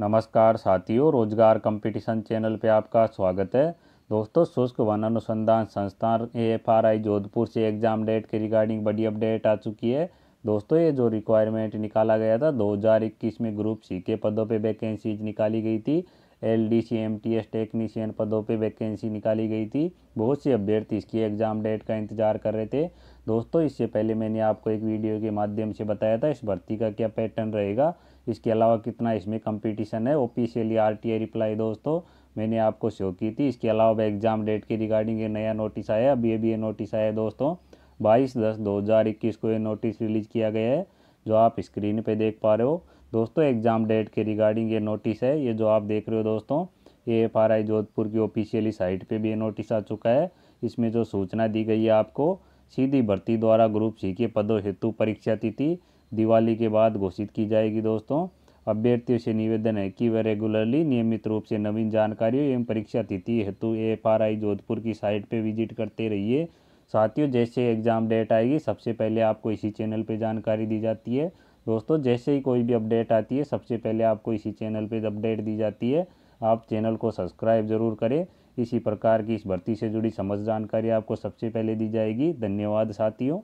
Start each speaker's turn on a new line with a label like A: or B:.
A: नमस्कार साथियों रोजगार कंपटीशन चैनल पे आपका स्वागत है दोस्तों शुष्क वन अनुसंधान संस्थान A F R I Jodhpur से एग्ज़ाम डेट के रिगार्डिंग बड़ी अपडेट आ चुकी है दोस्तों ये जो रिक्वायरमेंट निकाला गया था 2021 में ग्रुप सी के पदों पे वैकेंसीज निकाली गई थी L D C M T S technician पदों पे वैकेंसी निकाली गई थी बहुत से अभ्यर्थी इसकी एग्ज़ाम डेट का इंतज़ार कर रहे थे दोस्तों इससे पहले मैंने आपको एक वीडियो के माध्यम से बताया था इस भर्ती का क्या पैटर्न रहेगा इसके अलावा कितना इसमें कंपटीशन है officially R T I reply दोस्तों मैंने आपको शो की थी इसके अलावा एग्ज़ाम डेट के रिगार्डिंग ये नया नोटिस आया अभी अभी ये नोटिस आया दोस्तों बाईस दस दो हज़ार इक्कीस को ये नोटिस रिलीज़ किया गया है जो आप स्क्रीन पे देख पा रहे हो दोस्तों एग्ज़ाम डेट के रिगार्डिंग ये नोटिस है ये जो आप देख रहे हो दोस्तों ये एफ आर आई जोधपुर की ऑफिशियली साइट पे भी ये नोटिस आ चुका है इसमें जो सूचना दी गई है आपको सीधी भर्ती द्वारा ग्रुप सी के पदों हेतु परीक्षा तिथि दिवाली के बाद घोषित की जाएगी दोस्तों अभ्यर्थियों से निवेदन है कि वे रेगुलरली नियमित रूप से नवीन जानकारी एवं परीक्षा तिथि हेतु एफ आर आई जोधपुर की साइट पर विजिट करते रहिए साथियों जैसे एग्ज़ाम डेट आएगी सबसे पहले आपको इसी चैनल पर जानकारी दी जाती है दोस्तों जैसे ही कोई भी अपडेट आती है सबसे पहले आपको इसी चैनल पर अपडेट दी जाती है आप चैनल को सब्सक्राइब ज़रूर करें इसी प्रकार की इस भर्ती से जुड़ी समझ जानकारी आपको सबसे पहले दी जाएगी धन्यवाद साथियों